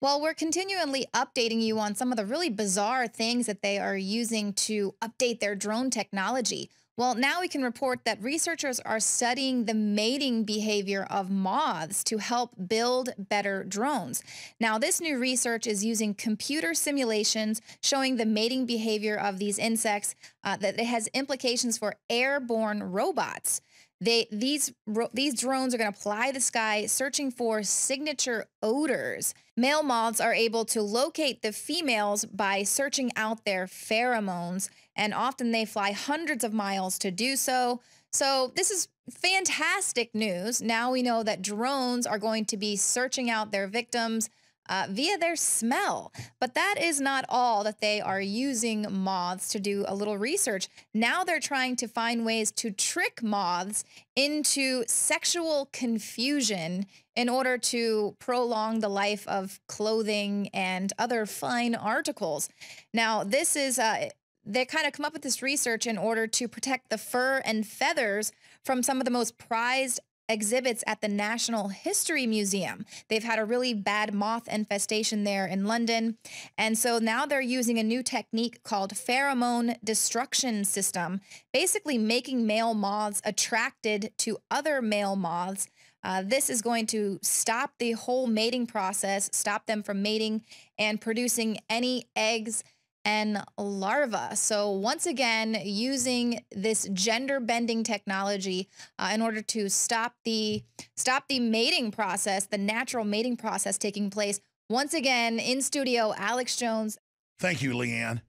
Well, we're continually updating you on some of the really bizarre things that they are using to update their drone technology. Well, now we can report that researchers are studying the mating behavior of moths to help build better drones. Now, this new research is using computer simulations showing the mating behavior of these insects uh, that it has implications for airborne robots. They these these drones are going to ply the sky searching for signature odors. Male moths are able to locate the females by searching out their pheromones and often they fly hundreds of miles to do so. So this is fantastic news. Now we know that drones are going to be searching out their victims uh, via their smell. But that is not all that they are using moths to do a little research. Now they're trying to find ways to trick moths into sexual confusion in order to prolong the life of clothing and other fine articles. Now, this is uh, they kind of come up with this research in order to protect the fur and feathers from some of the most prized exhibits at the National History Museum. They've had a really bad moth infestation there in London. And so now they're using a new technique called pheromone destruction system, basically making male moths attracted to other male moths. Uh, this is going to stop the whole mating process, stop them from mating and producing any eggs and larva. So once again, using this gender bending technology uh, in order to stop the stop the mating process, the natural mating process taking place. Once again, in studio, Alex Jones. Thank you, Leanne.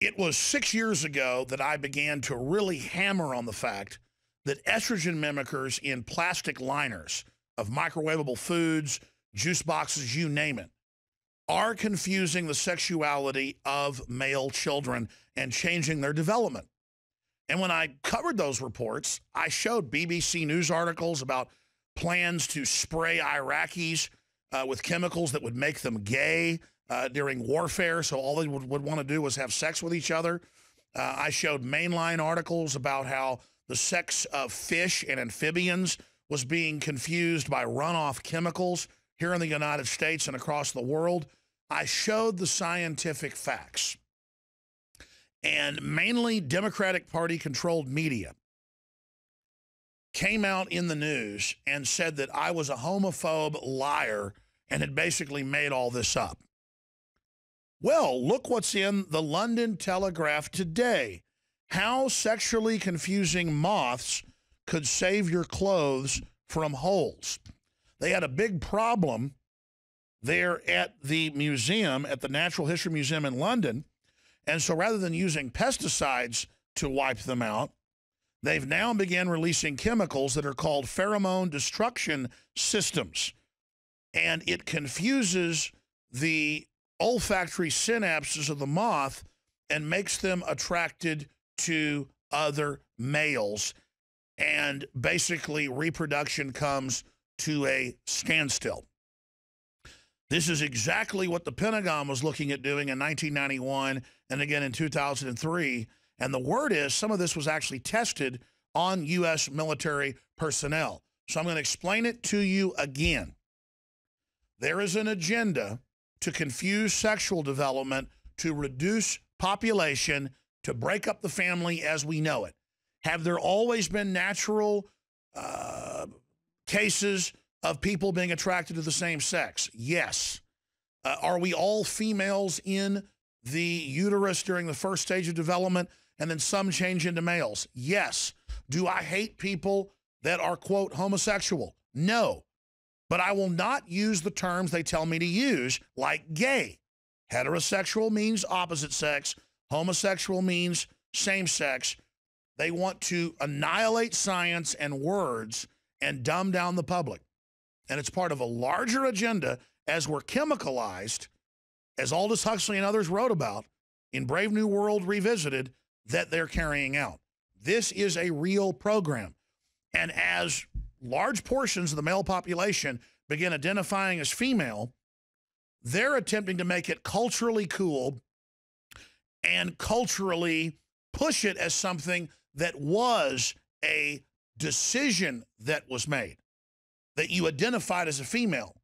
It was six years ago that I began to really hammer on the fact that estrogen mimickers in plastic liners of microwavable foods, juice boxes, you name it, are confusing the sexuality of male children and changing their development. And when I covered those reports, I showed BBC news articles about plans to spray Iraqis uh, with chemicals that would make them gay uh, during warfare. So all they would, would want to do was have sex with each other. Uh, I showed mainline articles about how the sex of fish and amphibians was being confused by runoff chemicals here in the United States and across the world. I showed the scientific facts and mainly Democratic Party controlled media came out in the news and said that I was a homophobe liar and had basically made all this up. Well, look what's in the London Telegraph today. How sexually confusing moths could save your clothes from holes. They had a big problem there at the museum, at the Natural History Museum in London. And so rather than using pesticides to wipe them out, they've now began releasing chemicals that are called pheromone destruction systems. And it confuses the olfactory synapses of the moth and makes them attracted to other males. And basically, reproduction comes to a standstill. This is exactly what the Pentagon was looking at doing in 1991 and again in 2003. And the word is some of this was actually tested on U.S. military personnel. So I'm going to explain it to you again. There is an agenda to confuse sexual development, to reduce population, to break up the family as we know it. Have there always been natural uh, cases of people being attracted to the same sex? Yes. Uh, are we all females in the uterus during the first stage of development and then some change into males? Yes. Do I hate people that are, quote, homosexual? No. But I will not use the terms they tell me to use, like gay. Heterosexual means opposite sex, homosexual means same sex. They want to annihilate science and words and dumb down the public and it's part of a larger agenda as we're chemicalized, as Aldous Huxley and others wrote about in Brave New World Revisited, that they're carrying out. This is a real program. And as large portions of the male population begin identifying as female, they're attempting to make it culturally cool and culturally push it as something that was a decision that was made that you identified as a female,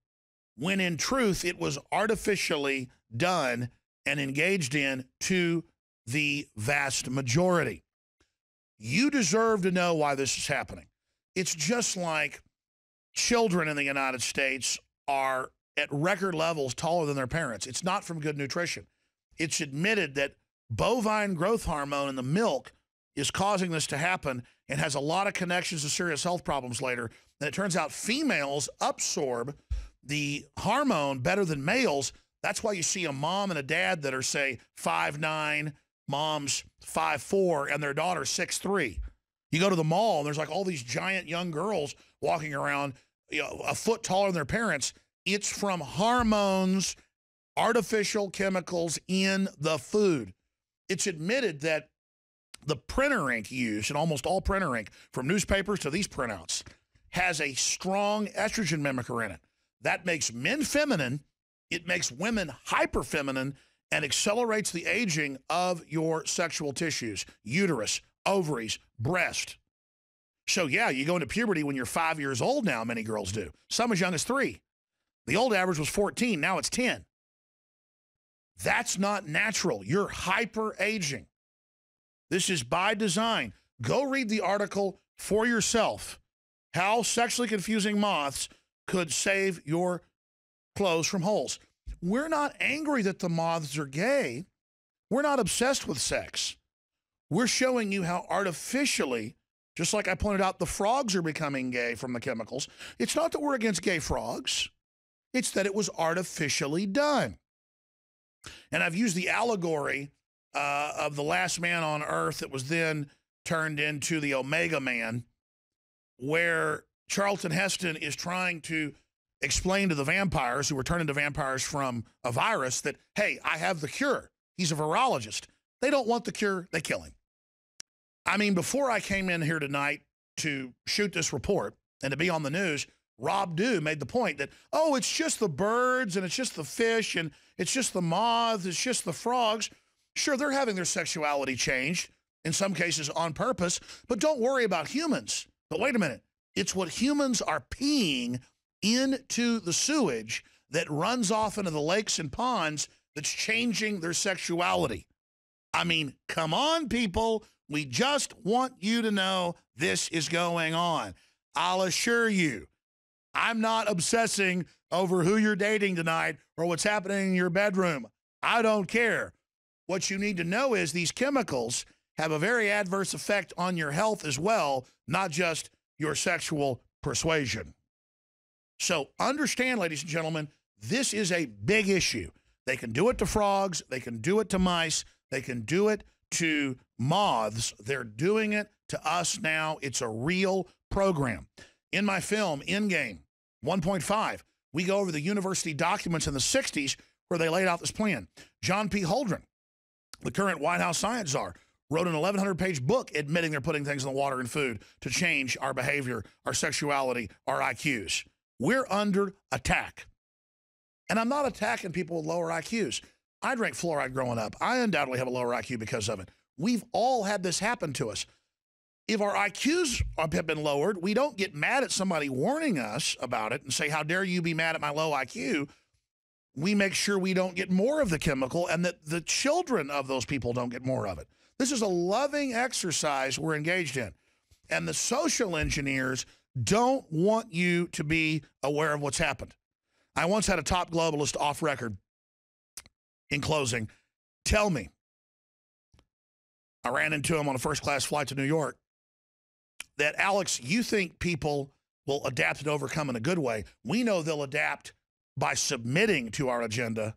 when in truth it was artificially done and engaged in to the vast majority. You deserve to know why this is happening. It's just like children in the United States are at record levels taller than their parents. It's not from good nutrition. It's admitted that bovine growth hormone in the milk is causing this to happen and has a lot of connections to serious health problems later. And it turns out females absorb the hormone better than males. That's why you see a mom and a dad that are, say, five nine, mom's five four, and their daughter six three. You go to the mall, and there's like all these giant young girls walking around you know, a foot taller than their parents. It's from hormones, artificial chemicals in the food. It's admitted that the printer ink used in almost all printer ink, from newspapers to these printouts, has a strong estrogen mimicker in it. That makes men feminine, it makes women hyper feminine, and accelerates the aging of your sexual tissues, uterus, ovaries, breast. So, yeah, you go into puberty when you're five years old now, many girls do. Some as young as three. The old average was 14, now it's 10. That's not natural. You're hyper aging. This is by design. Go read the article for yourself how sexually confusing moths could save your clothes from holes. We're not angry that the moths are gay. We're not obsessed with sex. We're showing you how artificially, just like I pointed out, the frogs are becoming gay from the chemicals. It's not that we're against gay frogs. It's that it was artificially done. And I've used the allegory uh, of the last man on earth that was then turned into the Omega Man where Charlton Heston is trying to explain to the vampires who were turned into vampires from a virus that, hey, I have the cure. He's a virologist. They don't want the cure. They kill him. I mean, before I came in here tonight to shoot this report and to be on the news, Rob Dew made the point that, oh, it's just the birds and it's just the fish and it's just the moths, it's just the frogs. Sure, they're having their sexuality changed, in some cases on purpose, but don't worry about humans. But wait a minute. It's what humans are peeing into the sewage that runs off into the lakes and ponds that's changing their sexuality. I mean, come on, people. We just want you to know this is going on. I'll assure you, I'm not obsessing over who you're dating tonight or what's happening in your bedroom. I don't care. What you need to know is these chemicals have a very adverse effect on your health as well, not just your sexual persuasion. So understand, ladies and gentlemen, this is a big issue. They can do it to frogs. They can do it to mice. They can do it to moths. They're doing it to us now. It's a real program. In my film, Endgame 1.5, we go over the university documents in the 60s where they laid out this plan. John P. Holdren, the current White House science czar, wrote an 1,100 page book admitting they're putting things in the water and food to change our behavior, our sexuality, our IQs. We're under attack. And I'm not attacking people with lower IQs. I drank fluoride growing up. I undoubtedly have a lower IQ because of it. We've all had this happen to us. If our IQs have been lowered, we don't get mad at somebody warning us about it and say, how dare you be mad at my low IQ? We make sure we don't get more of the chemical and that the children of those people don't get more of it. This is a loving exercise we're engaged in. And the social engineers don't want you to be aware of what's happened. I once had a top globalist off record in closing tell me, I ran into him on a first class flight to New York, that Alex, you think people will adapt and overcome in a good way. We know they'll adapt by submitting to our agenda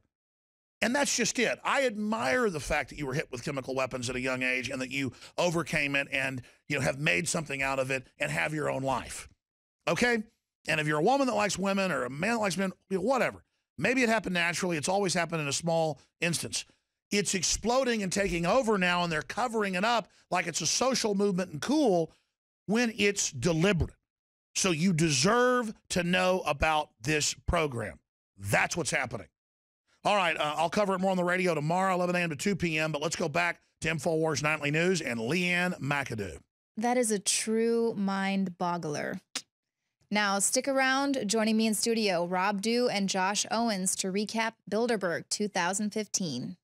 and that's just it. I admire the fact that you were hit with chemical weapons at a young age and that you overcame it and you know have made something out of it and have your own life. Okay? And if you're a woman that likes women or a man that likes men, whatever. Maybe it happened naturally. It's always happened in a small instance. It's exploding and taking over now, and they're covering it up like it's a social movement and cool when it's deliberate. So you deserve to know about this program. That's what's happening. All right, uh, I'll cover it more on the radio tomorrow, 11 a.m. to 2 p.m., but let's go back to InfoWars Nightly News and Leanne McAdoo. That is a true mind boggler. Now, stick around. Joining me in studio, Rob Dew and Josh Owens to recap Bilderberg 2015.